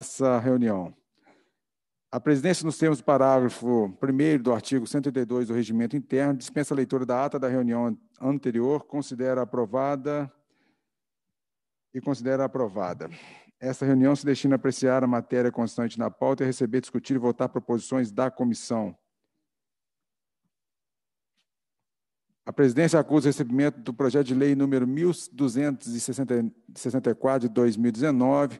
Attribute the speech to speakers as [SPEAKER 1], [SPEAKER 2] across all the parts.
[SPEAKER 1] essa reunião. A presidência, nos termos do parágrafo 1 do artigo 182 do Regimento Interno, dispensa a leitura da ata da reunião anterior, considera aprovada e considera aprovada. Esta reunião se destina a apreciar a matéria constante na pauta e receber, discutir e votar proposições da comissão. A presidência acusa o recebimento do projeto de lei número 1264 de 2019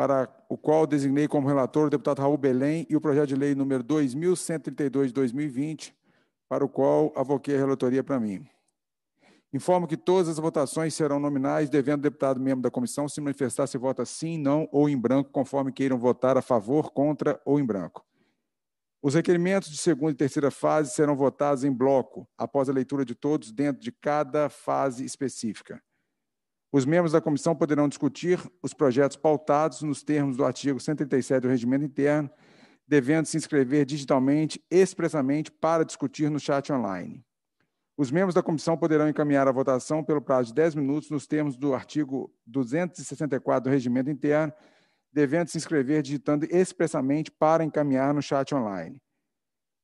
[SPEAKER 1] para o qual designei como relator o deputado Raul Belém, e o projeto de lei número 2132 de 2020, para o qual avoquei a relatoria para mim. Informo que todas as votações serão nominais, devendo o deputado membro da comissão se manifestar se vota sim, não ou em branco, conforme queiram votar a favor, contra ou em branco. Os requerimentos de segunda e terceira fase serão votados em bloco, após a leitura de todos, dentro de cada fase específica. Os membros da comissão poderão discutir os projetos pautados nos termos do artigo 137 do Regimento Interno, devendo se inscrever digitalmente, expressamente, para discutir no chat online. Os membros da comissão poderão encaminhar a votação pelo prazo de 10 minutos nos termos do artigo 264 do Regimento Interno, devendo se inscrever digitando expressamente para encaminhar no chat online.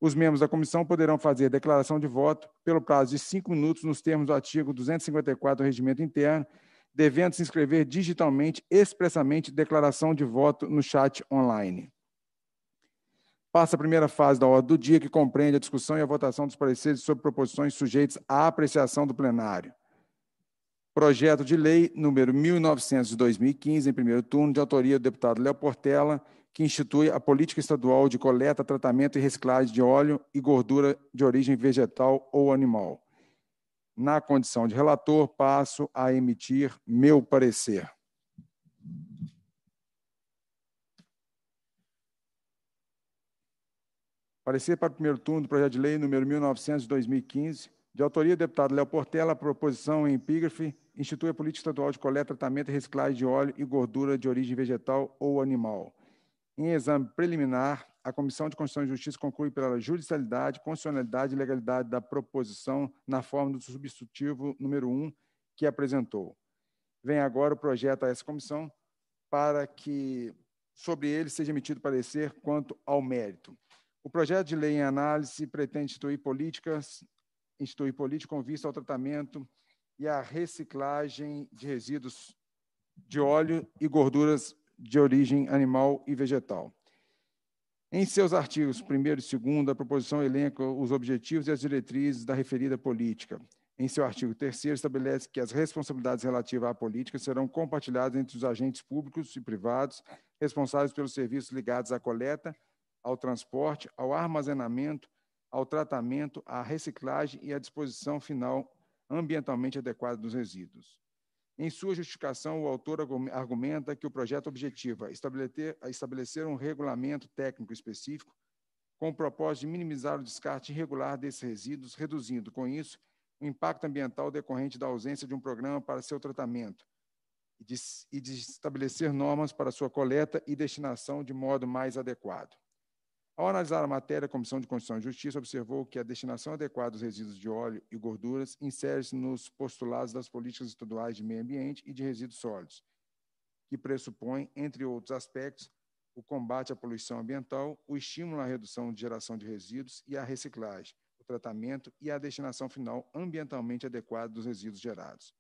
[SPEAKER 1] Os membros da comissão poderão fazer declaração de voto pelo prazo de cinco minutos nos termos do artigo 254 do Regimento Interno, devendo se inscrever digitalmente, expressamente declaração de voto no chat online. Passa a primeira fase da ordem do dia, que compreende a discussão e a votação dos pareceres sobre proposições sujeitas à apreciação do plenário. Projeto de lei número 1900 de 2015, em primeiro turno, de autoria do deputado Léo Portela, que institui a política estadual de coleta, tratamento e reciclagem de óleo e gordura de origem vegetal ou animal. Na condição de relator, passo a emitir meu parecer. Parecer para o primeiro turno do projeto de lei número 1900 de 2015, de autoria do deputado Léo Portela, proposição em epígrafe, institui a política estadual de coleta, tratamento e reciclagem de óleo e gordura de origem vegetal ou animal. Em exame preliminar, a Comissão de Constituição e Justiça conclui pela judicialidade, constitucionalidade e legalidade da proposição na forma do substitutivo número 1 que apresentou. Vem agora o projeto a essa comissão para que sobre ele seja emitido parecer quanto ao mérito. O projeto de lei em análise pretende instituir políticas, instituir políticas com vista ao tratamento e à reciclagem de resíduos de óleo e gorduras de origem animal e vegetal. Em seus artigos 1 e 2, a proposição elenca os objetivos e as diretrizes da referida política. Em seu artigo 3, estabelece que as responsabilidades relativas à política serão compartilhadas entre os agentes públicos e privados responsáveis pelos serviços ligados à coleta, ao transporte, ao armazenamento, ao tratamento, à reciclagem e à disposição final ambientalmente adequada dos resíduos. Em sua justificação, o autor argumenta que o projeto objetiva é é estabelecer um regulamento técnico específico com o propósito de minimizar o descarte irregular desses resíduos, reduzindo, com isso, o impacto ambiental decorrente da ausência de um programa para seu tratamento e de, e de estabelecer normas para sua coleta e destinação de modo mais adequado. Ao analisar a matéria, a Comissão de Constituição e Justiça observou que a destinação adequada dos resíduos de óleo e gorduras insere-se nos postulados das políticas estaduais de meio ambiente e de resíduos sólidos, que pressupõe, entre outros aspectos, o combate à poluição ambiental, o estímulo à redução de geração de resíduos e à reciclagem, o tratamento e a destinação final ambientalmente adequada dos resíduos gerados.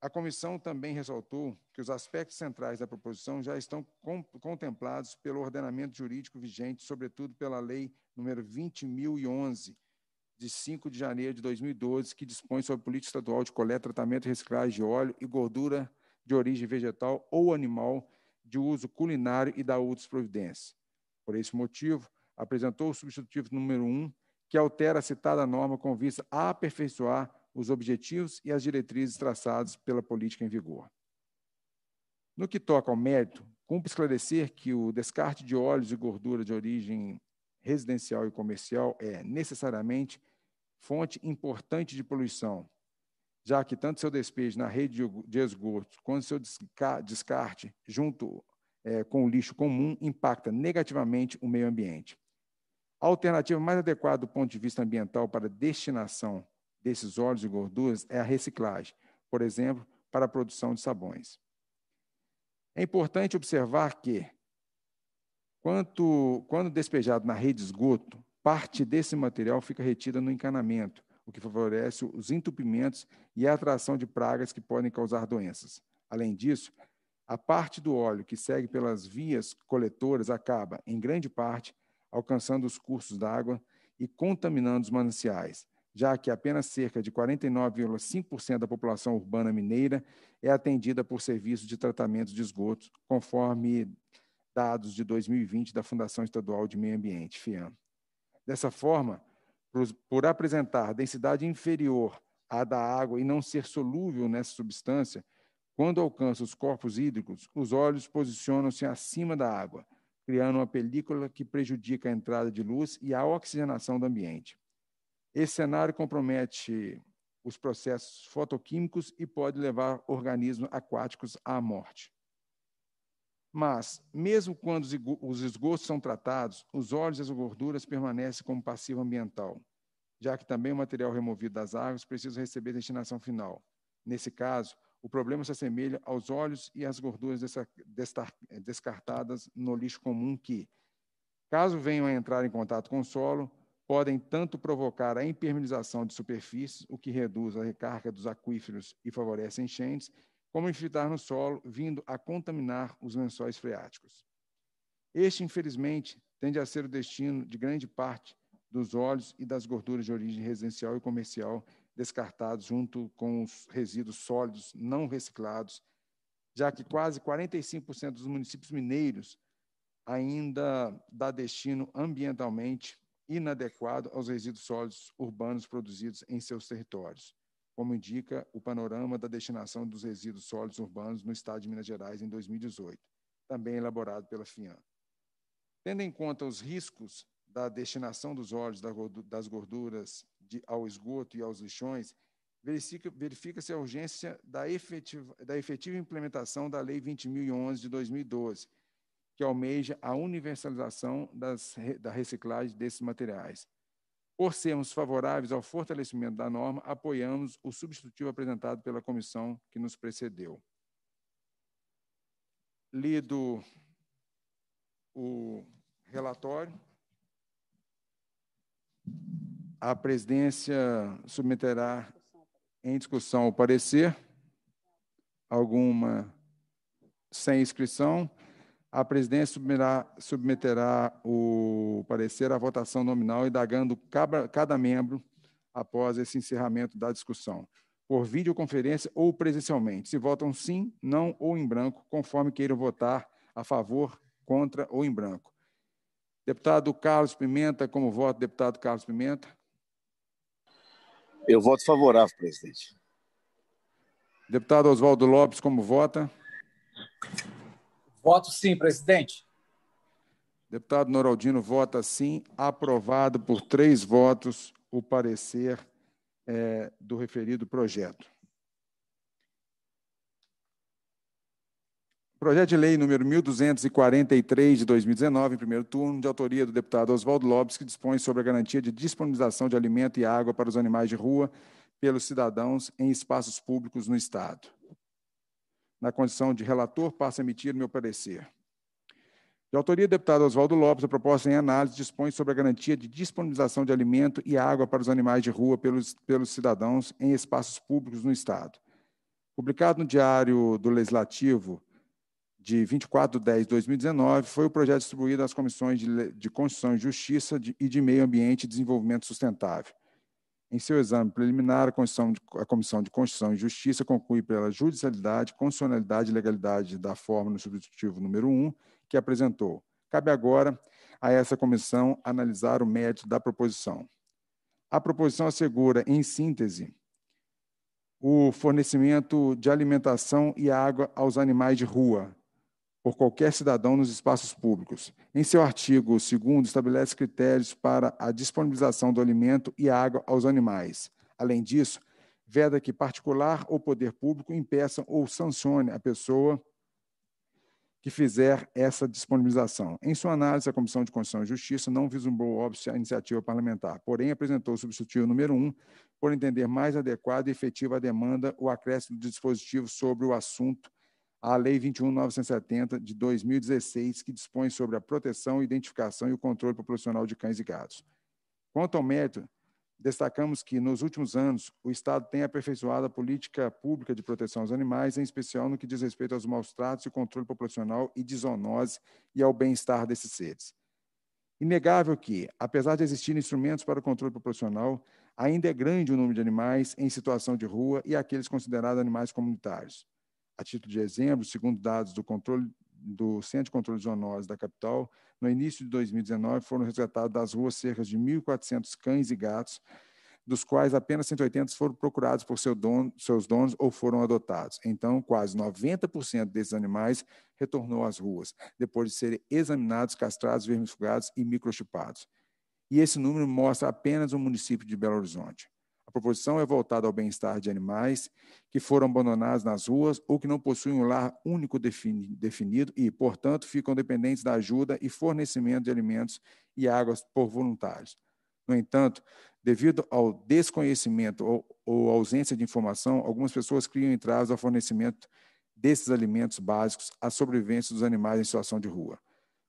[SPEAKER 1] A comissão também ressaltou que os aspectos centrais da proposição já estão contemplados pelo ordenamento jurídico vigente, sobretudo pela Lei número 20.011, de 5 de janeiro de 2012, que dispõe sobre política estadual de coleta, tratamento e reciclagem de óleo e gordura de origem vegetal ou animal de uso culinário e da outras providências. Por esse motivo, apresentou o substitutivo número 1, que altera a citada norma com vista a aperfeiçoar os objetivos e as diretrizes traçados pela política em vigor. No que toca ao mérito, cumpre esclarecer que o descarte de óleos e gordura de origem residencial e comercial é, necessariamente, fonte importante de poluição, já que tanto seu despejo na rede de esgotos quanto seu descarte junto é, com o lixo comum impacta negativamente o meio ambiente. A alternativa mais adequada do ponto de vista ambiental para destinação desses óleos e gorduras é a reciclagem, por exemplo, para a produção de sabões. É importante observar que, quanto, quando despejado na rede de esgoto, parte desse material fica retida no encanamento, o que favorece os entupimentos e a atração de pragas que podem causar doenças. Além disso, a parte do óleo que segue pelas vias coletoras acaba, em grande parte, alcançando os cursos d'água e contaminando os mananciais, já que apenas cerca de 49,5% da população urbana mineira é atendida por serviços de tratamento de esgoto, conforme dados de 2020 da Fundação Estadual de Meio Ambiente, FIAM. Dessa forma, por apresentar densidade inferior à da água e não ser solúvel nessa substância, quando alcança os corpos hídricos, os olhos posicionam-se acima da água, criando uma película que prejudica a entrada de luz e a oxigenação do ambiente. Esse cenário compromete os processos fotoquímicos e pode levar organismos aquáticos à morte. Mas, mesmo quando os esgotos são tratados, os óleos e as gorduras permanecem como passivo ambiental, já que também o material removido das águas precisa receber destinação final. Nesse caso, o problema se assemelha aos óleos e às gorduras descartadas no lixo comum que, caso venham a entrar em contato com o solo, podem tanto provocar a impermeabilização de superfícies, o que reduz a recarga dos aquíferos e favorece enchentes, como infiltrar no solo, vindo a contaminar os lençóis freáticos. Este, infelizmente, tende a ser o destino de grande parte dos óleos e das gorduras de origem residencial e comercial descartados junto com os resíduos sólidos não reciclados, já que quase 45% dos municípios mineiros ainda dá destino ambientalmente inadequado aos resíduos sólidos urbanos produzidos em seus territórios, como indica o panorama da destinação dos resíduos sólidos urbanos no Estado de Minas Gerais em 2018, também elaborado pela FIAM. Tendo em conta os riscos da destinação dos óleos das gorduras de, ao esgoto e aos lixões, verifica-se a urgência da efetiva, da efetiva implementação da Lei 20.011 de 2012, que almeja a universalização das, da reciclagem desses materiais. Por sermos favoráveis ao fortalecimento da norma, apoiamos o substitutivo apresentado pela comissão que nos precedeu. Lido o relatório, a presidência submeterá em discussão o parecer, alguma sem inscrição a presidência submeterá, o parecer à votação nominal, indagando cada, membro após esse encerramento da discussão, por videoconferência ou presencialmente. Se votam sim, não ou em branco, conforme queiram votar a favor, contra ou em branco. Deputado Carlos Pimenta, como voto, deputado Carlos Pimenta? Eu voto favorável, presidente. Deputado Oswaldo Lopes, como vota? Voto sim, presidente. Deputado Noraldino vota sim. Aprovado por três votos o parecer é, do referido projeto. Projeto de lei número 1243 de 2019, em primeiro turno, de autoria do deputado Oswaldo Lopes, que dispõe sobre a garantia de disponibilização de alimento e água para os animais de rua pelos cidadãos em espaços públicos no Estado na condição de relator, passo a emitir o meu parecer. De autoria do deputado Oswaldo Lopes, a proposta em análise dispõe sobre a garantia de disponibilização de alimento e água para os animais de rua pelos, pelos cidadãos em espaços públicos no Estado. Publicado no Diário do Legislativo de 24 de 10 de 2019, foi o projeto distribuído às comissões de, de Constituição e Justiça de, e de Meio Ambiente e Desenvolvimento Sustentável. Em seu exame preliminar, a Comissão de, Constituição e Justiça conclui pela judicialidade, constitucionalidade e legalidade da forma no substitutivo número 1 que apresentou. Cabe agora a essa comissão analisar o mérito da proposição. A proposição assegura, em síntese, o fornecimento de alimentação e água aos animais de rua, por qualquer cidadão nos espaços públicos. Em seu artigo 2, estabelece critérios para a disponibilização do alimento e água aos animais. Além disso, veda que particular ou poder público impeçam ou sancione a pessoa que fizer essa disponibilização. Em sua análise, a Comissão de Constituição e Justiça não vislumbrou óbvio a iniciativa parlamentar, porém apresentou o substitutivo número 1 por entender mais adequado e efetiva a demanda o acréscimo do dispositivo sobre o assunto à Lei 21.970 de 2016, que dispõe sobre a proteção, identificação e o controle populacional de cães e gatos. Quanto ao mérito, destacamos que, nos últimos anos, o Estado tem aperfeiçoado a política pública de proteção aos animais, em especial no que diz respeito aos maus tratos e controle populacional e de zoonose e ao bem-estar desses seres. Inegável que, apesar de existirem instrumentos para o controle populacional, ainda é grande o número de animais em situação de rua e aqueles considerados animais comunitários. A título de exemplo, segundo dados do, controle, do Centro de Controle de Zoonoses da capital, no início de 2019 foram resgatados das ruas cerca de 1.400 cães e gatos, dos quais apenas 180 foram procurados por seu dono, seus donos ou foram adotados. Então, quase 90% desses animais retornou às ruas, depois de serem examinados, castrados, vermifugados e microchipados. E esse número mostra apenas o município de Belo Horizonte proposição é voltada ao bem-estar de animais que foram abandonados nas ruas ou que não possuem um lar único definido e, portanto, ficam dependentes da ajuda e fornecimento de alimentos e águas por voluntários. No entanto, devido ao desconhecimento ou, ou ausência de informação, algumas pessoas criam entraves ao fornecimento desses alimentos básicos à sobrevivência dos animais em situação de rua.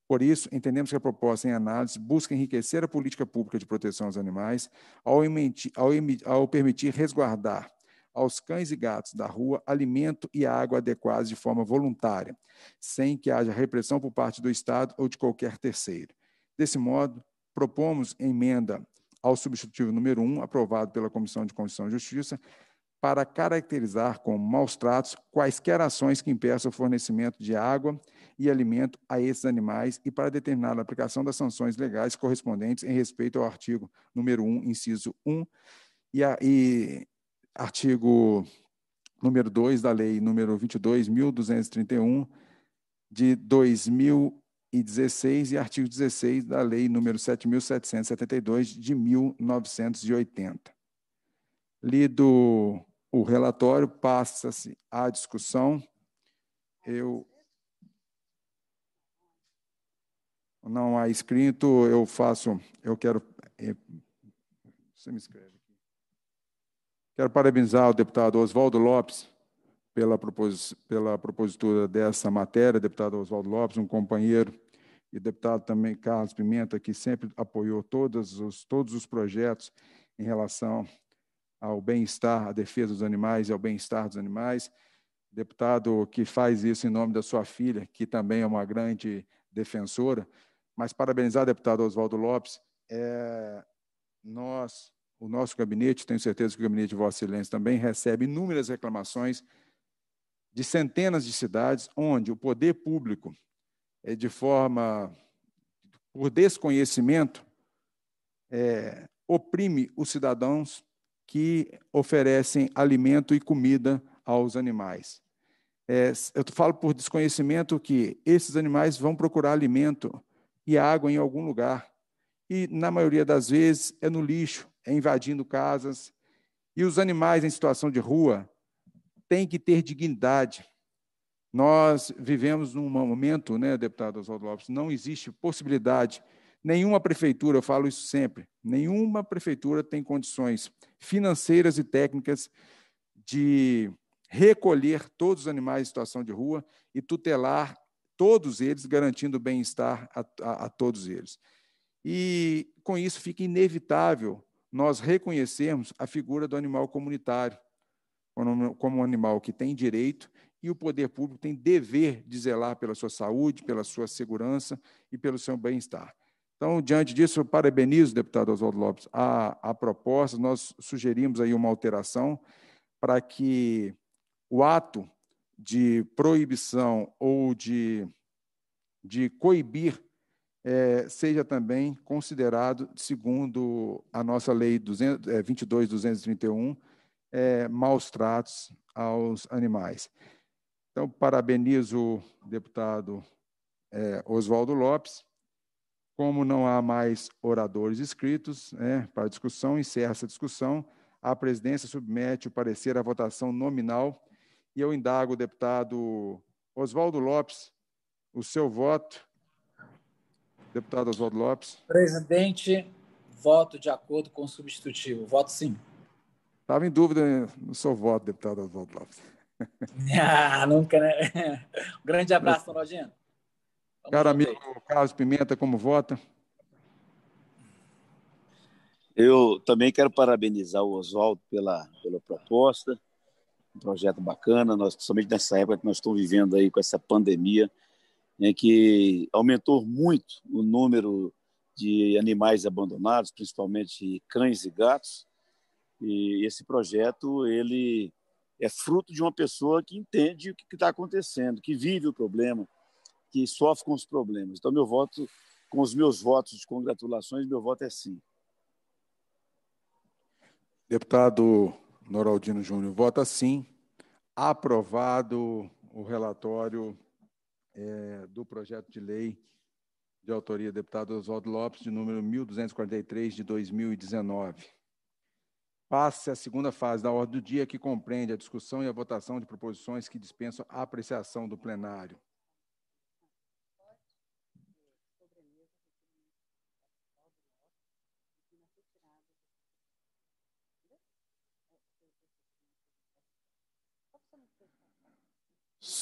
[SPEAKER 1] Por isso, entendemos que a proposta em análise busca enriquecer a política pública de proteção aos animais ao, emitir, ao, emitir, ao permitir resguardar aos cães e gatos da rua alimento e água adequados de forma voluntária, sem que haja repressão por parte do Estado ou de qualquer terceiro. Desse modo, propomos emenda ao substitutivo número 1, aprovado pela Comissão de Constituição e Justiça, para caracterizar como maus tratos quaisquer ações que impeçam o fornecimento de água e alimento a esses animais e para determinar a aplicação das sanções legais correspondentes em respeito ao artigo número 1, inciso 1 e, a, e artigo número 2 da lei número 22.231 de 2016 e artigo 16 da lei número 7.772 de 1980. Lido o relatório, passa-se à discussão. Eu não há escrito, eu faço, eu quero. É, você me escreve aqui. Quero parabenizar o deputado Oswaldo Lopes pela, propos, pela propositura dessa matéria, deputado Oswaldo Lopes, um companheiro, e deputado também Carlos Pimenta, que sempre apoiou todos os, todos os projetos em relação ao bem-estar, à defesa dos animais e ao bem-estar dos animais. Deputado que faz isso em nome da sua filha, que também é uma grande defensora mas parabenizar o deputado Oswaldo Lopes. É, nós, o nosso gabinete, tenho certeza que o gabinete de Vossa Excelência também recebe inúmeras reclamações de centenas de cidades onde o poder público, é, de forma por desconhecimento, é, oprime os cidadãos que oferecem alimento e comida aos animais. É, eu falo por desconhecimento que esses animais vão procurar alimento e água em algum lugar. E, na maioria das vezes, é no lixo, é invadindo casas. E os animais em situação de rua têm que ter dignidade. Nós vivemos num momento, né, deputado Oswaldo Lopes, não existe possibilidade, nenhuma prefeitura, eu falo isso sempre, nenhuma prefeitura tem condições financeiras e técnicas de recolher todos os animais em situação de rua e tutelar todos eles, garantindo bem-estar a, a, a todos eles. E com isso fica inevitável nós reconhecermos a figura do animal comunitário como um animal que tem direito e o poder público tem dever de zelar pela sua saúde, pela sua segurança e pelo seu bem-estar. Então, diante disso, eu parabenizo, deputado Oswaldo Lopes, a, a proposta. Nós sugerimos aí uma alteração para que o ato de proibição ou de, de coibir é, seja também considerado, segundo a nossa lei 200, é, 22.231, é, maus tratos aos animais. Então, parabenizo o deputado é, Oswaldo Lopes. Como não há mais oradores inscritos né, para discussão, encerra essa discussão. A presidência submete o parecer à votação nominal e eu indago o deputado Oswaldo Lopes o seu voto. Deputado Oswaldo Lopes. Presidente, voto de
[SPEAKER 2] acordo com o substitutivo. Voto sim.
[SPEAKER 1] Estava em dúvida né? no seu voto, deputado Oswaldo Lopes.
[SPEAKER 2] Ah, nunca, né? Um grande abraço, Mas... Cara amigo
[SPEAKER 1] Carlos Pimenta, como vota?
[SPEAKER 2] Eu também quero parabenizar o Oswaldo pela, pela proposta um projeto bacana, nós, somente nessa época que nós estamos vivendo aí com essa pandemia, né, que aumentou muito o número de animais abandonados, principalmente cães e gatos. E esse projeto ele é fruto de uma pessoa que entende o que está acontecendo, que vive o problema, que sofre com os problemas. Então, meu voto, com os meus votos de congratulações, meu voto é sim.
[SPEAKER 1] Deputado Noraldino Júnior vota sim. Aprovado o relatório é, do projeto de lei de autoria do deputado Oswaldo Lopes, de número 1243 de 2019. Passe a segunda fase da ordem do dia, que compreende a discussão e a votação de proposições que dispensam a apreciação do plenário.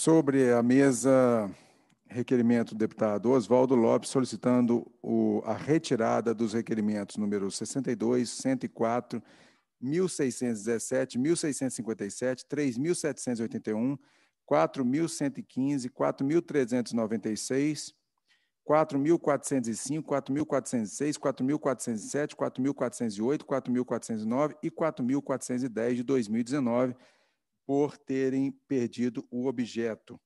[SPEAKER 1] Sobre a mesa, requerimento do deputado Oswaldo Lopes solicitando o, a retirada dos requerimentos número 62, 104, 1617, 1657, 3781, 4115, 4396, 4.405, 4.406, 4.407, 4.408, 4.409 e 4.410 de 2019, por terem perdido o objeto.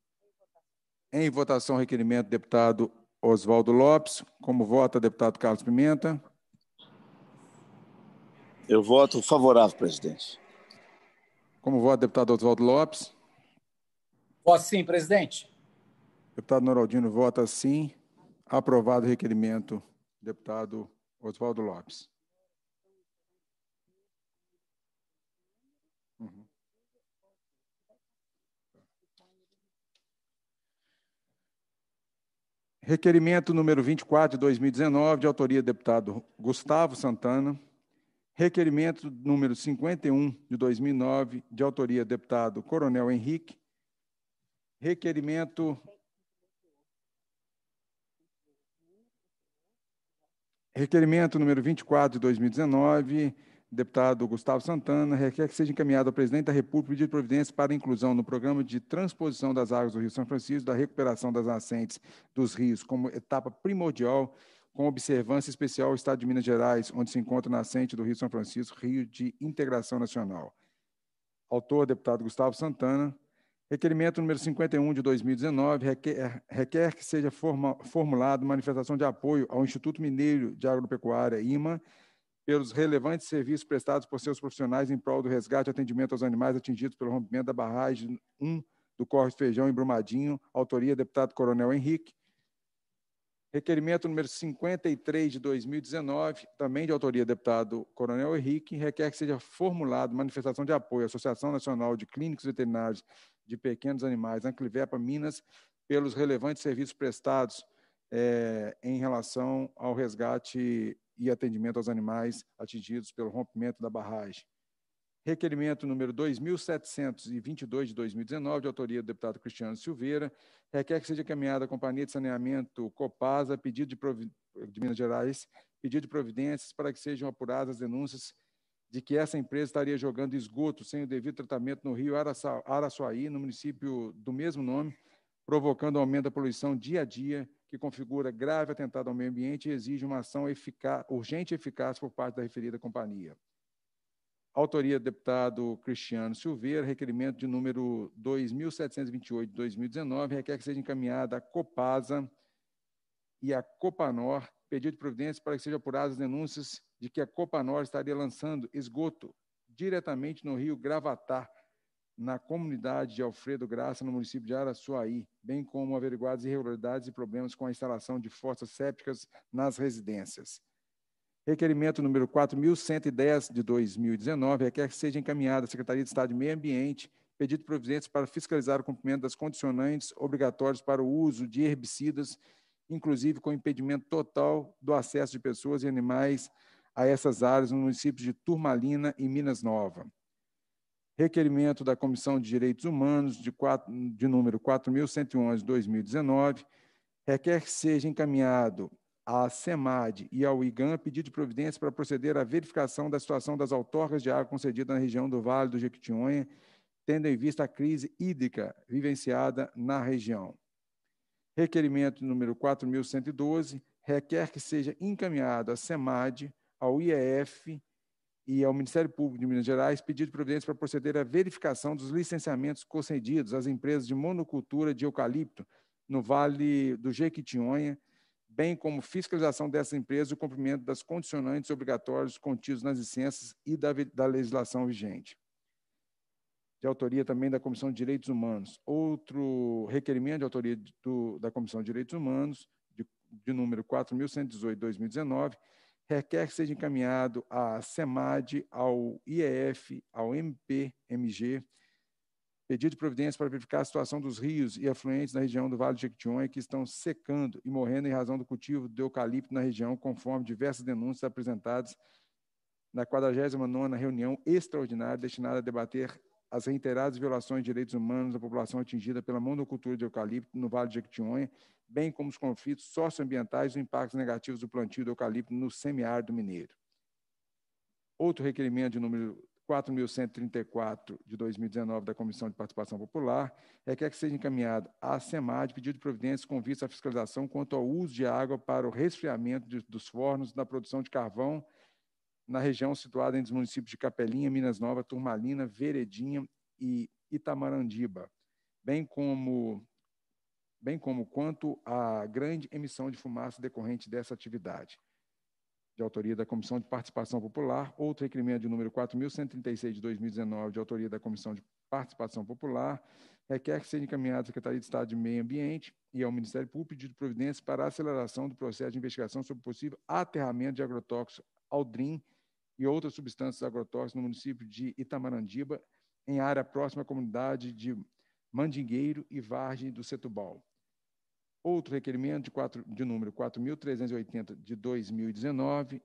[SPEAKER 1] Em votação, requerimento deputado Oswaldo Lopes. Como vota, deputado Carlos Pimenta? Eu voto favorável, presidente. Como vota, deputado Oswaldo Lopes? Voto sim, presidente. Deputado Noraldino vota sim. Aprovado o requerimento, deputado Oswaldo Lopes. Requerimento número 24 de 2019, de autoria do deputado Gustavo Santana. Requerimento número 51 de 2009, de autoria do deputado Coronel Henrique. Requerimento. Requerimento número 24 de 2019 deputado Gustavo Santana requer que seja encaminhado ao presidente da República pedido de providência para inclusão no programa de transposição das águas do Rio São Francisco, da recuperação das nascentes dos rios como etapa primordial, com observância especial ao Estado de Minas Gerais, onde se encontra a nascente do Rio São Francisco, Rio de Integração Nacional. Autor, deputado Gustavo Santana. Requerimento número 51 de 2019 requer, requer que seja forma, formulado manifestação de apoio ao Instituto Mineiro de Agropecuária, IMA, pelos relevantes serviços prestados por seus profissionais em prol do resgate e atendimento aos animais atingidos pelo rompimento da barragem 1 do Corre Feijão em Brumadinho, autoria deputado Coronel Henrique. Requerimento número 53 de 2019, também de autoria deputado Coronel Henrique, requer que seja formulado manifestação de apoio à Associação Nacional de Clínicos Veterinários de Pequenos Animais, Anclivepa, Minas, pelos relevantes serviços prestados é, em relação ao resgate e atendimento aos animais atingidos pelo rompimento da barragem. Requerimento número 2722 de 2019, de autoria do deputado Cristiano Silveira, requer que seja encaminhada à Companhia de Saneamento Copasa, pedido de, Provi... de Minas Gerais, pedido de providências para que sejam apuradas as denúncias de que essa empresa estaria jogando esgoto sem o devido tratamento no rio Araçuaí, no município do mesmo nome, provocando aumento da poluição dia a dia que configura grave atentado ao meio ambiente e exige uma ação eficaz, urgente e eficaz por parte da referida companhia. Autoria do deputado Cristiano Silveira, requerimento de número 2728 de 2019, requer que seja encaminhada a Copasa e a Copanor pedido de providência para que sejam apuradas denúncias de que a Copanor estaria lançando esgoto diretamente no rio Gravatá, na comunidade de Alfredo Graça, no município de Araçuaí, bem como averiguadas irregularidades e problemas com a instalação de forças sépticas nas residências. Requerimento número 4.110 de 2019 requer que seja encaminhada à Secretaria de Estado de Meio Ambiente pedido de providências para fiscalizar o cumprimento das condicionantes obrigatórias para o uso de herbicidas, inclusive com impedimento total do acesso de pessoas e animais a essas áreas no município de Turmalina e Minas Nova requerimento da Comissão de Direitos Humanos de, de número 4111/2019 requer que seja encaminhado à SEMAD e ao IGAM pedido de providência para proceder à verificação da situação das outorgas de água concedida na região do Vale do Jequitinhonha, tendo em vista a crise hídrica vivenciada na região. Requerimento número 4112 requer que seja encaminhado à SEMAD, ao IEF e ao Ministério Público de Minas Gerais pedido de providência para proceder à verificação dos licenciamentos concedidos às empresas de monocultura de eucalipto no Vale do Jequitinhonha, bem como fiscalização dessas empresas e o cumprimento das condicionantes obrigatórios contidos nas licenças e da, da legislação vigente. De autoria também da Comissão de Direitos Humanos. Outro requerimento de autoria do, da Comissão de Direitos Humanos, de, de número 4.118-2019, requer que seja encaminhado à SEMAD, ao IEF, ao MPMG, pedido de providência para verificar a situação dos rios e afluentes na região do Vale do Jequitinhonha que estão secando e morrendo em razão do cultivo do eucalipto na região, conforme diversas denúncias apresentadas na 49ª reunião extraordinária destinada a debater as reiteradas violações de direitos humanos da população atingida pela monocultura de eucalipto no Vale de Jequitinhonha, bem como os conflitos socioambientais e os impactos negativos do plantio de eucalipto no semiárido mineiro. Outro requerimento de número 4.134 de 2019 da Comissão de Participação Popular é, é que seja encaminhado à SEMAD pedido de providências com vista à fiscalização quanto ao uso de água para o resfriamento de, dos fornos na produção de carvão na região situada entre os municípios de Capelinha, Minas Nova, Turmalina, Veredinha e Itamarandiba, bem como bem como quanto à grande emissão de fumaça decorrente dessa atividade. De autoria da Comissão de Participação Popular, outro requerimento de número 4136 de 2019, de autoria da Comissão de Participação Popular, requer que seja encaminhado à Secretaria de Estado de Meio Ambiente e ao Ministério Público pedido providência para a aceleração do processo de investigação sobre possível aterramento de agrotóxicos Aldrin e outras substâncias agrotóxicas no município de Itamarandiba, em área próxima à comunidade de Mandingueiro e Vargem do Setubal. Outro requerimento de, quatro, de número 4.380 de 2019,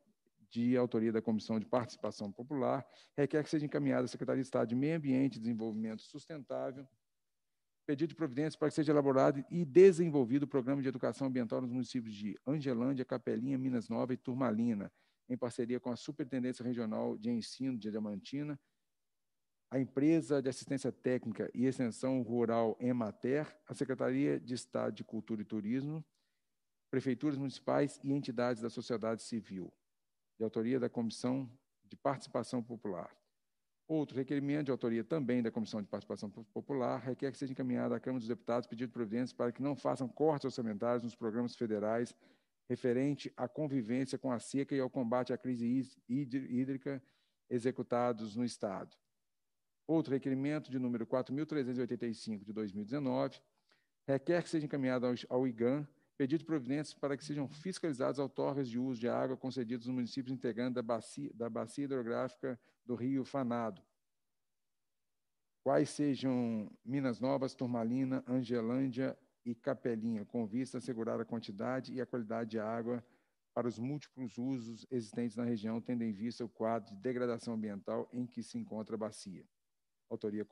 [SPEAKER 1] de autoria da Comissão de Participação Popular, requer que seja encaminhada à Secretaria de Estado de Meio Ambiente e Desenvolvimento Sustentável pedido de providências para que seja elaborado e desenvolvido o programa de educação ambiental nos municípios de Angelândia, Capelinha, Minas Nova e Turmalina, em parceria com a Superintendência Regional de Ensino de Diamantina, a Empresa de Assistência Técnica e Extensão Rural Emater, a Secretaria de Estado de Cultura e Turismo, prefeituras municipais e entidades da sociedade civil, de autoria da Comissão de Participação Popular. Outro requerimento de autoria também da Comissão de Participação Popular requer que seja encaminhado à Câmara dos Deputados pedido de providências para que não façam cortes orçamentários nos programas federais referente à convivência com a seca e ao combate à crise hídrica executados no Estado. Outro requerimento, de número 4.385 de 2019, requer que seja encaminhado ao IGAN pedido de providências para que sejam fiscalizados outorgas de uso de água concedidos nos municípios integrantes da bacia, da bacia hidrográfica do Rio Fanado, quais sejam Minas Novas, Turmalina, Angelândia, e Capelinha, com vista a assegurar a quantidade e a qualidade de água para os múltiplos usos existentes na região, tendo em vista o quadro de degradação ambiental em que se encontra a bacia. Autoria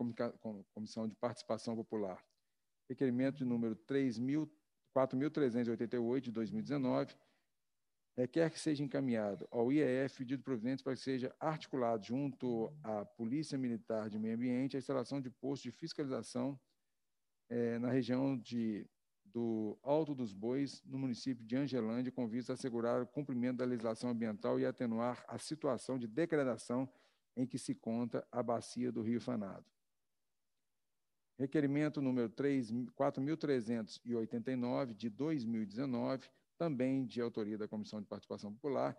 [SPEAKER 1] Comissão de Participação Popular. Requerimento de número 4.388 de 2019 requer que seja encaminhado ao IEF pedido de providência para que seja articulado junto à Polícia Militar de Meio Ambiente a instalação de postos de fiscalização é, na região de, do Alto dos Bois, no município de Angelândia, com vista a assegurar o cumprimento da legislação ambiental e atenuar a situação de degradação em que se conta a bacia do Rio Fanado. Requerimento número 4.389, de 2019, também de autoria da Comissão de Participação Popular,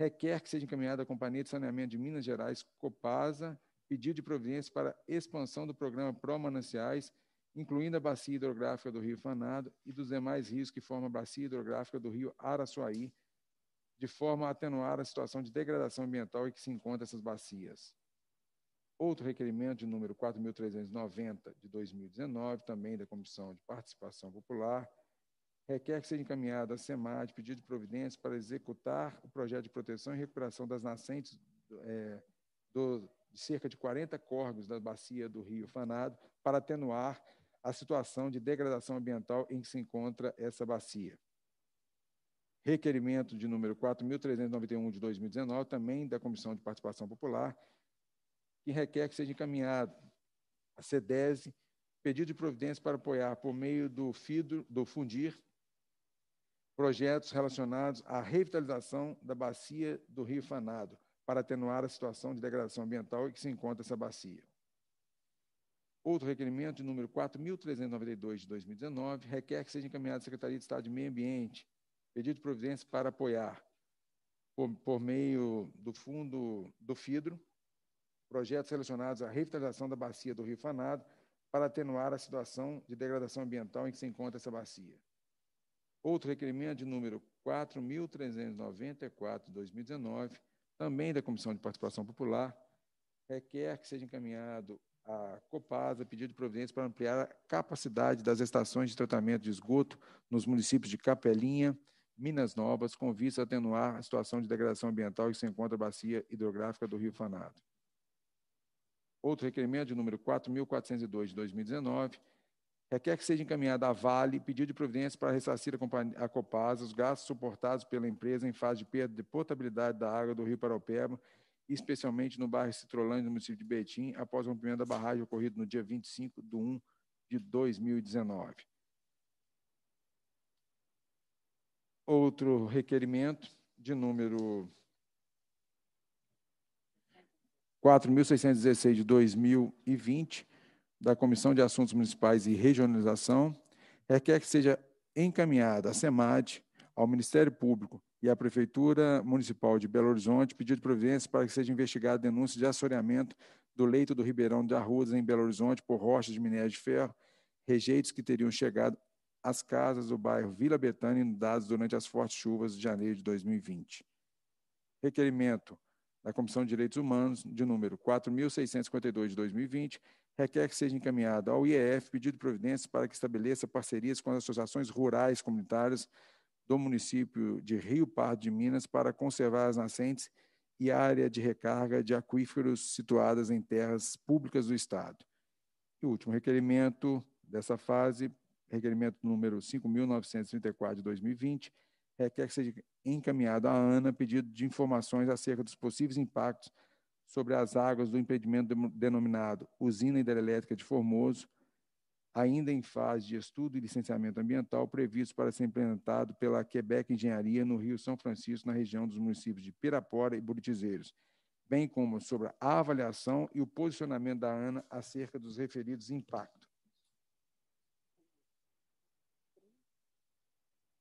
[SPEAKER 1] requer que seja encaminhada à Companhia de Saneamento de Minas Gerais, Copasa, pedido de providência para expansão do programa Pró Mananciais incluindo a bacia hidrográfica do Rio Fanado e dos demais rios que formam a bacia hidrográfica do Rio Araçuaí, de forma a atenuar a situação de degradação ambiental em que se encontram essas bacias. Outro requerimento de número 4.390 de 2019, também da Comissão de Participação Popular, requer que seja encaminhado à SEMAD pedido de providência para executar o projeto de proteção e recuperação das nascentes é, do, de cerca de 40 córgos da bacia do Rio Fanado para atenuar a situação de degradação ambiental em que se encontra essa bacia. Requerimento de número 4.391 de 2019, também da Comissão de Participação Popular, que requer que seja encaminhado à CDESE. pedido de providência para apoiar, por meio do, FIDO, do FUNDIR, projetos relacionados à revitalização da bacia do Rio Fanado, para atenuar a situação de degradação ambiental em que se encontra essa bacia. Outro requerimento, de número 4.392 de 2019, requer que seja encaminhado à Secretaria de Estado de Meio Ambiente pedido de providência para apoiar, por, por meio do fundo do FIDRO, projetos relacionados à revitalização da bacia do Rio Fanado para atenuar a situação de degradação ambiental em que se encontra essa bacia. Outro requerimento de número 4.394 de 2019, também da Comissão de Participação Popular, requer que seja encaminhado a Copasa pediu de providência para ampliar a capacidade das estações de tratamento de esgoto nos municípios de Capelinha, Minas Novas, com vista a atenuar a situação de degradação ambiental que se encontra a bacia hidrográfica do Rio Fanado. Outro requerimento, de número 4.402 de 2019, requer que seja encaminhada à Vale pedido de providência para ressarcir a, a Copasa os gastos suportados pela empresa em fase de perda de potabilidade da água do Rio Paraupeba especialmente no bairro Citrolândia, no município de Betim, após o rompimento da barragem ocorrido no dia 25 de 1 de 2019. Outro requerimento de número 4.616 de 2020, da Comissão de Assuntos Municipais e Regionalização, requer que seja encaminhada à SEMAD, ao Ministério Público e a Prefeitura Municipal de Belo Horizonte pediu providência para que seja investigada a denúncia de assoreamento do leito do Ribeirão de Arrudas, em Belo Horizonte, por rochas de minério de ferro, rejeitos que teriam chegado às casas do bairro Vila Betânia, inundados durante as fortes chuvas de janeiro de 2020. Requerimento da Comissão de Direitos Humanos, de número 4.652 de 2020, requer que seja encaminhado ao IEF pedido de providências para que estabeleça parcerias com as associações rurais comunitárias do município de Rio Pardo de Minas para conservar as nascentes e área de recarga de aquíferos situadas em terras públicas do Estado. E o último requerimento dessa fase, requerimento número 5.934 de 2020, requer que seja encaminhado à ANA pedido de informações acerca dos possíveis impactos sobre as águas do empreendimento denominado Usina Hidrelétrica de Formoso, ainda em fase de estudo e licenciamento ambiental, previsto para ser implementado pela Quebec Engenharia no Rio São Francisco, na região dos municípios de Pirapora e Buritizeiros, bem como sobre a avaliação e o posicionamento da ANA acerca dos referidos impactos.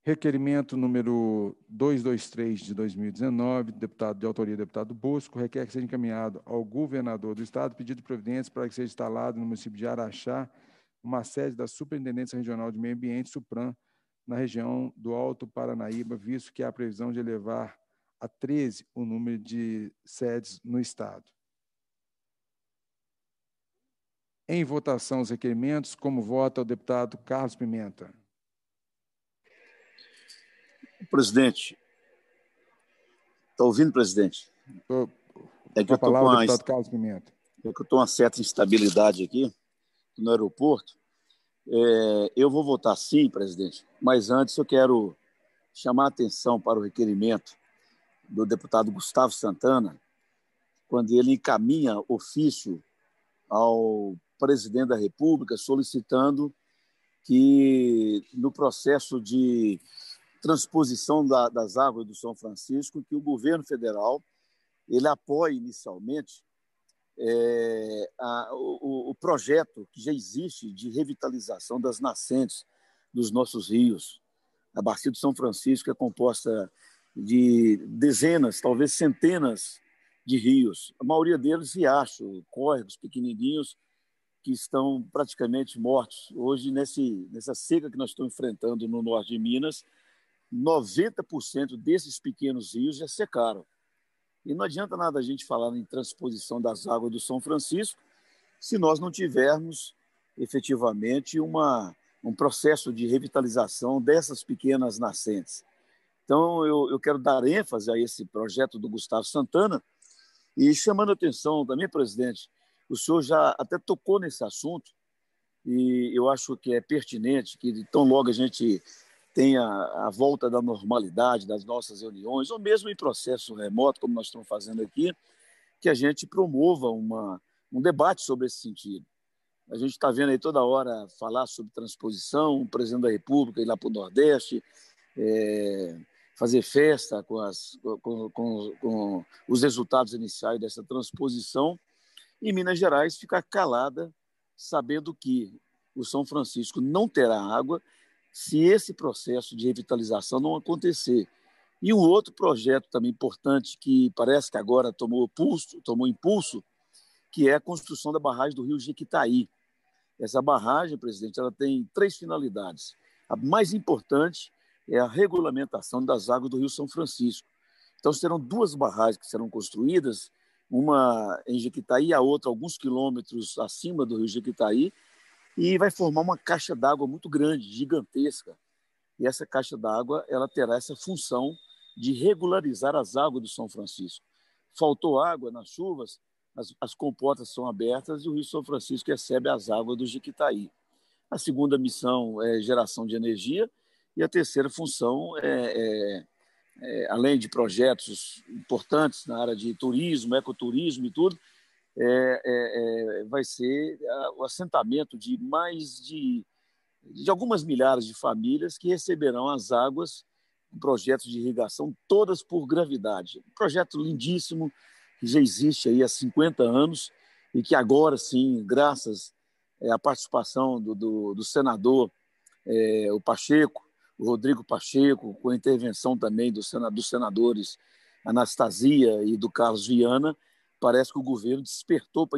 [SPEAKER 1] Requerimento número 223 de 2019, deputado de autoria deputado Bosco, requer que seja encaminhado ao governador do Estado pedido de providência para que seja instalado no município de Araxá uma sede da Superintendência Regional de Meio Ambiente, SUPRAM, na região do Alto Paranaíba, visto que há previsão de elevar a 13 o número de sedes no Estado. Em votação os requerimentos, como vota o deputado Carlos Pimenta?
[SPEAKER 2] Presidente. Está ouvindo, presidente? É que eu estou com, uma...
[SPEAKER 1] Carlos Pimenta.
[SPEAKER 2] É que eu estou uma certa instabilidade aqui no aeroporto. É, eu vou votar sim, presidente, mas antes eu quero chamar a atenção para o requerimento do deputado Gustavo Santana, quando ele encaminha ofício ao presidente da República solicitando que, no processo de transposição da, das águas do São Francisco, que o governo federal ele apoie inicialmente é, a, o, o, projeto que já existe de revitalização das nascentes dos nossos rios. A bacia do São Francisco é composta de dezenas, talvez centenas de rios. A maioria deles riacho, córregos pequenininhos que estão praticamente mortos. Hoje, nesse, nessa seca que nós estamos enfrentando no norte de Minas, 90% desses pequenos rios já secaram. E não adianta nada a gente falar em transposição das águas do São Francisco se nós não tivermos efetivamente uma, um processo de revitalização dessas pequenas nascentes. Então, eu, eu quero dar ênfase a esse projeto do Gustavo Santana e chamando a atenção também, presidente, o senhor já até tocou nesse assunto e eu acho que é pertinente que tão logo a gente tem a, a, volta da normalidade das nossas reuniões, ou mesmo em processo remoto, como nós estamos fazendo aqui, que a gente promova uma, um debate sobre esse sentido. A gente está vendo aí toda hora falar sobre transposição, o presidente da República ir lá para o Nordeste, é, fazer festa com, as, com, com, com os resultados iniciais dessa transposição, e Minas Gerais ficar calada, sabendo que o São Francisco não terá água se esse processo de revitalização não acontecer. E um outro projeto também importante que parece que agora tomou pulso, tomou impulso, que é a construção da barragem do Rio Jequitaí. Essa barragem, presidente, ela tem três finalidades. A mais importante é a regulamentação das águas do Rio São Francisco. Então serão duas barragens que serão construídas, uma em Jequitaí, a outra alguns quilômetros acima do Rio Jequitaí, e vai formar uma caixa d'água muito grande, gigantesca. E essa caixa d'água ela terá essa função de regularizar as águas do São Francisco. Faltou água nas chuvas, as, as comportas são abertas e o Rio São Francisco recebe as águas do Jiquitaí. A segunda missão é geração de energia e a terceira função é, é, é além de projetos importantes na área de turismo, ecoturismo e tudo, é, é, é, vai ser o assentamento de mais de, de algumas milhares de famílias que receberão as águas projetos de irrigação, todas por gravidade. Um projeto lindíssimo, que já existe aí há 50 anos e que agora sim, graças é, à participação do, do, do senador é, o Pacheco, o Rodrigo Pacheco, com a intervenção também do, dos senadores Anastasia e do Carlos Viana, parece que o governo despertou para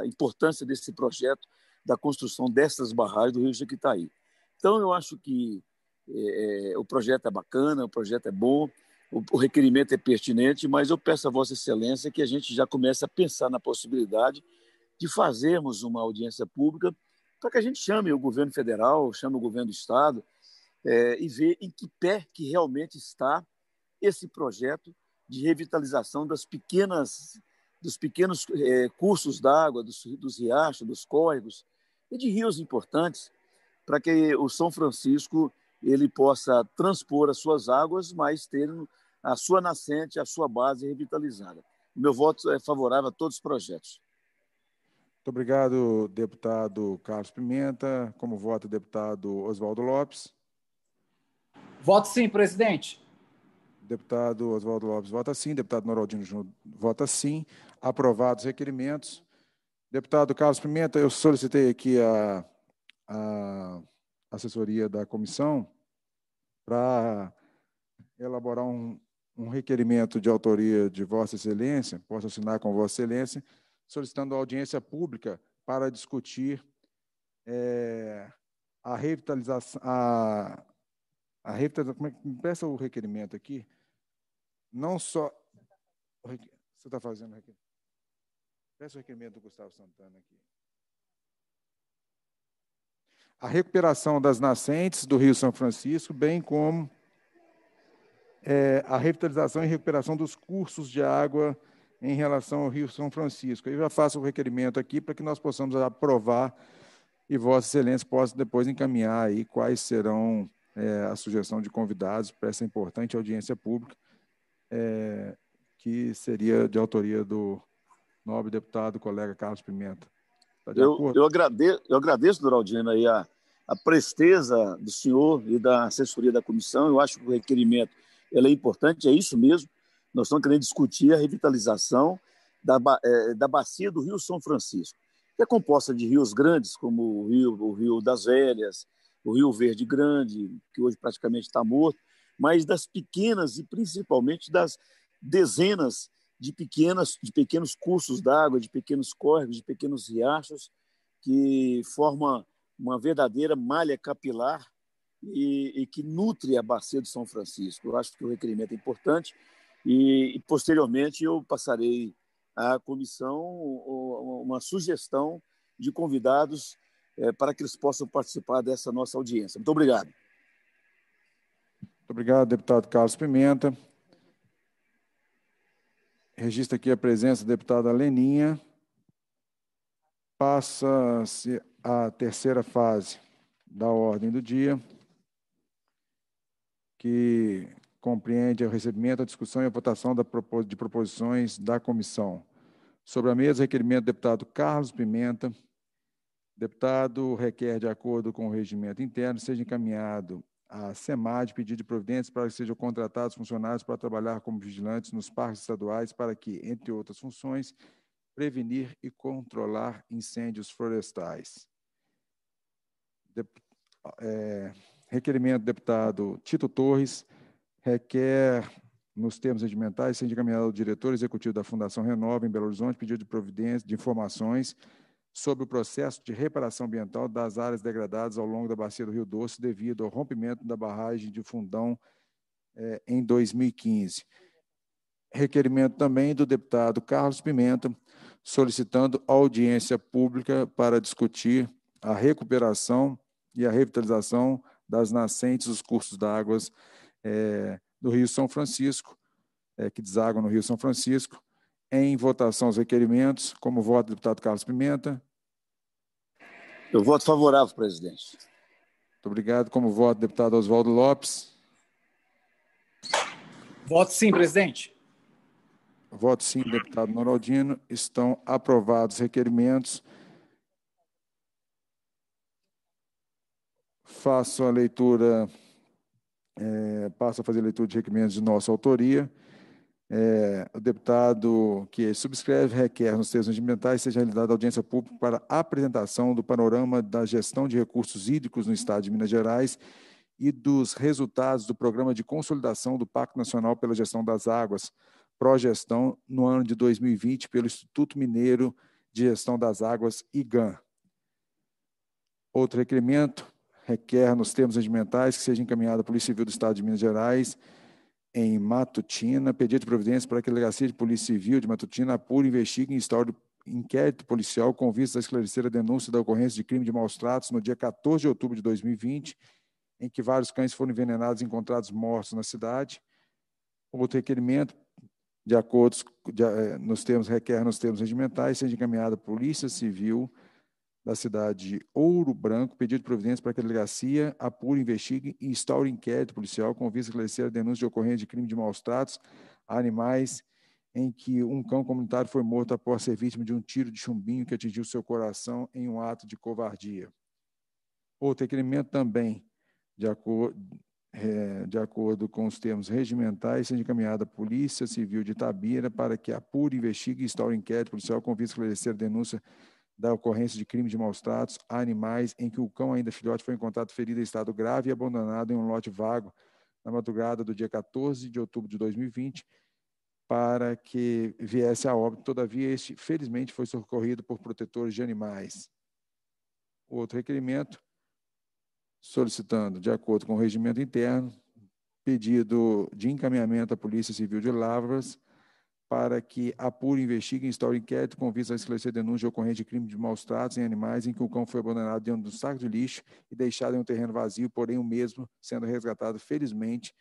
[SPEAKER 2] a importância desse projeto da construção dessas barragens do Rio Jequitaí. Então, eu acho que é, é, o projeto é bacana, o projeto é bom, o, o, requerimento é pertinente, mas eu peço a Vossa Excelência que a gente já comece a pensar na possibilidade de fazermos uma audiência pública para que a gente chame o governo federal, chame o governo do Estado é, e ver em que pé que realmente está esse projeto de revitalização das pequenas, dos pequenos é, cursos d'água, dos, dos riachos, dos córregos e de rios importantes, para que o São Francisco ele possa transpor as suas águas, mas ter a sua nascente, a sua base revitalizada. Meu voto é favorável a todos os projetos.
[SPEAKER 1] Muito obrigado, deputado Carlos Pimenta. Como vota o deputado Oswaldo Lopes? Voto sim, presidente. Deputado Oswaldo Lopes vota sim. Deputado Noraldino Júnior vota sim. Aprovados os requerimentos. Deputado Carlos Pimenta, eu solicitei aqui a, a assessoria da comissão para elaborar um, um requerimento de autoria de Vossa Excelência, posso assinar com Vossa Excelência, solicitando audiência pública para discutir é, a revitalização, a, a revitalização, como é que me peça o requerimento aqui? não só. Você está fazendo aqui? Peço o requerimento do Gustavo Santana aqui. A recuperação das nascentes do Rio São Francisco, bem como é, a revitalização e recuperação dos cursos de água em relação ao Rio São Francisco. Eu já faço o requerimento aqui para que nós possamos aprovar e Vossa Excelência possa depois encaminhar aí quais serão é, a sugestão de convidados para essa importante audiência pública é, que seria de autoria do nobre deputado colega Carlos Pimenta. Tá eu, eu,
[SPEAKER 2] agradeço, eu agradeço, Duraldino, aí a, a presteza do senhor e da assessoria da comissão. Eu acho que o requerimento é importante, é isso mesmo. Nós estamos querendo discutir a revitalização da, é, da bacia do Rio São Francisco, que é composta de rios grandes, como o Rio, o Rio das Velhas, o Rio Verde Grande, que hoje praticamente está morto, mas das pequenas e principalmente das dezenas de pequenas de pequenos cursos d'água, de pequenos córregos, de pequenos riachos que forma uma verdadeira malha capilar e, e, que nutre a bacia do São Francisco. Eu acho que o requerimento é importante e, e posteriormente eu passarei à comissão uma sugestão de convidados é, para que eles possam participar dessa nossa audiência. Muito obrigado
[SPEAKER 1] obrigado, deputado Carlos Pimenta. Registro aqui a presença da deputada Leninha. Passa-se a terceira fase da ordem do dia, que compreende o recebimento, a discussão e a votação de proposições da comissão. Sobre a mesa, requerimento do deputado Carlos Pimenta. Deputado requer, de acordo com o regimento interno, seja encaminhado a SEMAD pedir de providências para que sejam contratados funcionários para trabalhar como vigilantes nos parques estaduais para que, entre outras funções, prevenir e controlar incêndios florestais. De, é, requerimento do deputado Tito Torres requer, nos termos regimentais, ser encaminhado ao diretor executivo da Fundação Renova em Belo Horizonte, pedido de providências de informações sobre o processo de reparação ambiental das áreas degradadas ao longo da bacia do Rio Doce devido ao rompimento da barragem de Fundão eh, em 2015. Requerimento também do deputado Carlos Pimenta, solicitando audiência pública para discutir a recuperação e a revitalização das nascentes dos cursos d'água eh, é, do Rio São Francisco, eh, que deságua no Rio São Francisco, em votação os requerimentos. Como voto, deputado Carlos Pimenta? Eu voto favorável, presidente. Muito obrigado. Como voto, deputado Oswaldo Lopes? Voto sim, presidente. Voto sim, deputado Noraldino. Estão aprovados os requerimentos. Faço a leitura, é, passo a fazer a leitura de requerimentos de nossa autoria. É, o deputado que subscreve requer nos termos ambientais seja realizada audiência pública para apresentação do panorama da gestão de recursos hídricos no Estado de Minas Gerais e dos resultados do Programa de Consolidação do Pacto Nacional pela Gestão das Águas, Progestão, no ano de 2020, pelo Instituto Mineiro de Gestão das Águas, IGAN. Outro requerimento requer, nos termos regimentais, que seja encaminhada à Polícia Civil do Estado de Minas Gerais em Matutina, pedido de providência para que a Delegacia de Polícia Civil de Matutina apure investigue e instaure inquérito policial com vista a esclarecer a denúncia da ocorrência de crime de maus-tratos no dia 14 de outubro de 2020, em que vários cães foram envenenados e encontrados mortos na cidade. O outro requerimento, de acordo de, eh, nos termos requer nos termos regimentais, seja encaminhado à Polícia Civil da cidade Ouro Branco pedido de providência para que a delegacia apure, investigue e instaure inquérito policial com vista a esclarecer a denúncia de ocorrência de crime de maus tratos a animais em que um cão comunitário foi morto após ser vítima de um tiro de chumbinho que atingiu seu coração em um ato de covardia. Outro requerimento também, de acordo, é, de acordo com os termos regimentais, seja encaminhada à Polícia Civil de Itabira para que apure, investigue e instaure inquérito policial com vista a esclarecer a denúncia da ocorrência de crime de maus-tratos a animais em que o cão ainda filhote foi encontrado ferido em estado grave e abandonado em um lote vago na madrugada do dia 14 de outubro de 2020 para que viesse a óbito. Todavia, este, felizmente, foi socorrido por protetores de animais. Outro requerimento, solicitando, de acordo com o regimento interno, pedido de encaminhamento à Polícia Civil de Lavras, para que apure, investigue, instaure inquérito com vista a esclarecer denúncia ocorrente de crime de maus tratos em animais em que o cão foi abandonado dentro de um saco de lixo e deixado em um terreno vazio, porém o mesmo sendo resgatado felizmente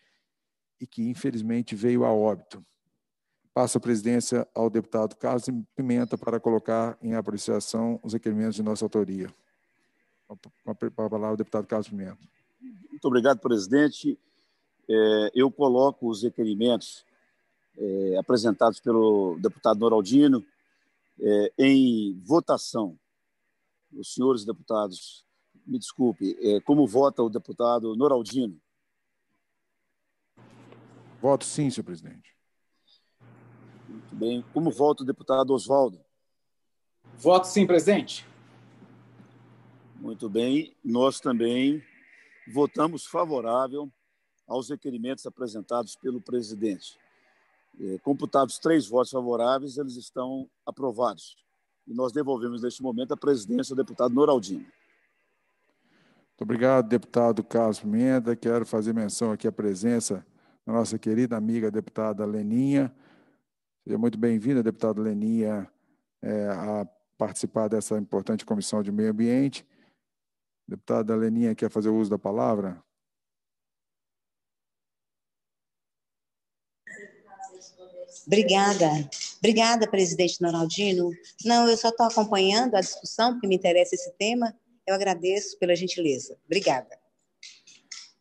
[SPEAKER 1] e que infelizmente veio a óbito. Passa a presidência ao deputado Carlos Pimenta para colocar em apreciação os requerimentos de nossa autoria. Com a palavra, o deputado Carlos Pimenta.
[SPEAKER 2] Muito obrigado, presidente. É, eu coloco os requerimentos é, apresentados pelo deputado Noraldino, é, em votação. Os senhores deputados, me desculpe, é, como vota o deputado Noraldino?
[SPEAKER 1] Voto sim, senhor presidente.
[SPEAKER 2] Muito bem. Como vota o deputado Oswaldo? Voto sim, presidente. Muito bem. Nós também votamos favorável aos requerimentos apresentados pelo presidente. Eh, computados três votos favoráveis, eles estão aprovados. E nós devolvemos, neste momento, a presidência ao deputado Noraldino.
[SPEAKER 1] Muito obrigado, deputado Carlos Pimenta. Quero fazer menção aqui à presença da nossa querida amiga deputada Leninha. Seja muito bem-vinda, deputada Leninha, eh, a participar dessa importante comissão de meio ambiente. Deputada Leninha, quer fazer uso da palavra?
[SPEAKER 2] Obrigada. Obrigada, presidente Noraldino. Não, eu só estou acompanhando a discussão, porque me interessa esse tema. Eu agradeço pela gentileza. Obrigada.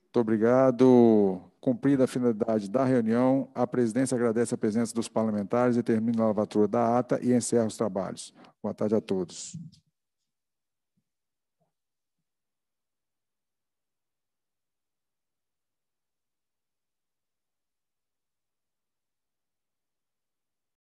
[SPEAKER 1] Muito obrigado. Cumprida a finalidade da reunião, a presidência agradece a presença dos parlamentares e termina a lavatura da ata e encerra os trabalhos. Boa tarde a todos.